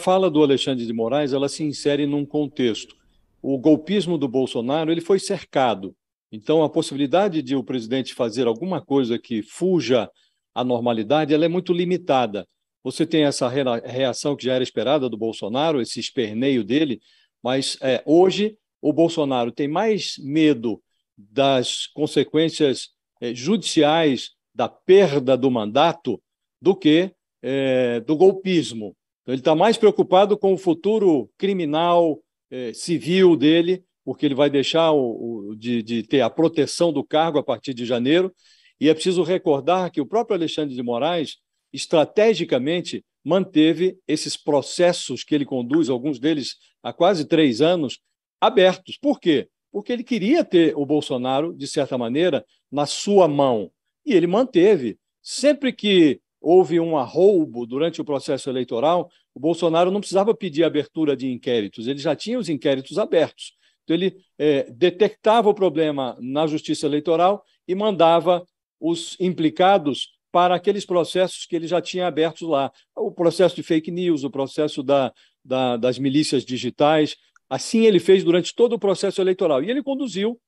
fala do Alexandre de Moraes, ela se insere num contexto. O golpismo do Bolsonaro, ele foi cercado. Então, a possibilidade de o presidente fazer alguma coisa que fuja à normalidade, ela é muito limitada. Você tem essa reação que já era esperada do Bolsonaro, esse esperneio dele, mas é, hoje o Bolsonaro tem mais medo das consequências é, judiciais da perda do mandato do que é, do golpismo. Então, ele está mais preocupado com o futuro criminal, eh, civil dele, porque ele vai deixar o, o, de, de ter a proteção do cargo a partir de janeiro. E é preciso recordar que o próprio Alexandre de Moraes, estrategicamente, manteve esses processos que ele conduz, alguns deles há quase três anos, abertos. Por quê? Porque ele queria ter o Bolsonaro, de certa maneira, na sua mão. E ele manteve. Sempre que houve um arroubo durante o processo eleitoral, o Bolsonaro não precisava pedir abertura de inquéritos, ele já tinha os inquéritos abertos. Então, ele é, detectava o problema na justiça eleitoral e mandava os implicados para aqueles processos que ele já tinha abertos lá. O processo de fake news, o processo da, da, das milícias digitais. Assim ele fez durante todo o processo eleitoral. E ele conduziu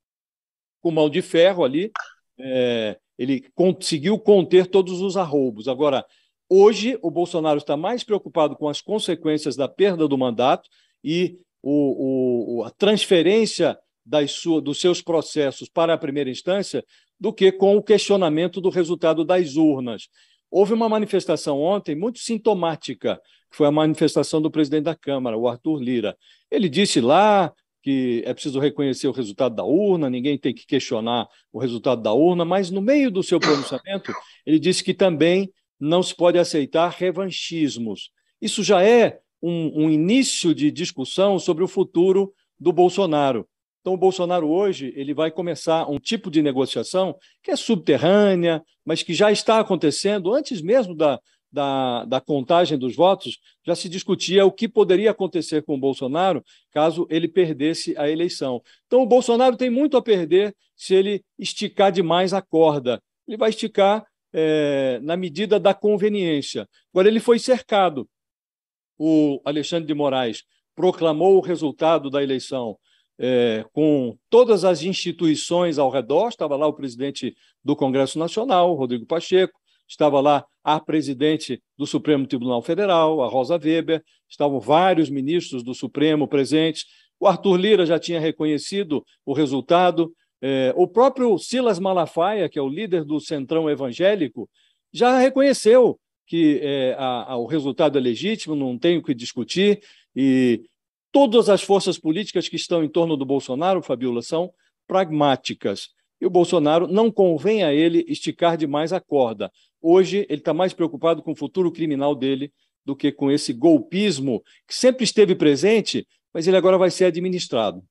com mão de ferro ali é, ele conseguiu conter todos os arroubos. Agora, hoje, o Bolsonaro está mais preocupado com as consequências da perda do mandato e o, o, a transferência sua, dos seus processos para a primeira instância do que com o questionamento do resultado das urnas. Houve uma manifestação ontem muito sintomática, que foi a manifestação do presidente da Câmara, o Arthur Lira. Ele disse lá que é preciso reconhecer o resultado da urna, ninguém tem que questionar o resultado da urna, mas no meio do seu pronunciamento, ele disse que também não se pode aceitar revanchismos. Isso já é um, um início de discussão sobre o futuro do Bolsonaro. Então, o Bolsonaro hoje ele vai começar um tipo de negociação que é subterrânea, mas que já está acontecendo antes mesmo da, da, da contagem dos votos, já se discutia o que poderia acontecer com o Bolsonaro caso ele perdesse a eleição. Então, o Bolsonaro tem muito a perder se ele esticar demais a corda. Ele vai esticar é, na medida da conveniência. Agora, ele foi cercado. O Alexandre de Moraes proclamou o resultado da eleição é, com todas as instituições ao redor, estava lá o presidente do Congresso Nacional, Rodrigo Pacheco, estava lá a presidente do Supremo Tribunal Federal, a Rosa Weber, estavam vários ministros do Supremo presentes, o Arthur Lira já tinha reconhecido o resultado, é, o próprio Silas Malafaia, que é o líder do Centrão Evangélico, já reconheceu que é, a, a, o resultado é legítimo, não tem o que discutir, e todas as forças políticas que estão em torno do Bolsonaro, Fabiola, são pragmáticas. E o Bolsonaro não convém a ele esticar demais a corda. Hoje ele está mais preocupado com o futuro criminal dele do que com esse golpismo que sempre esteve presente, mas ele agora vai ser administrado.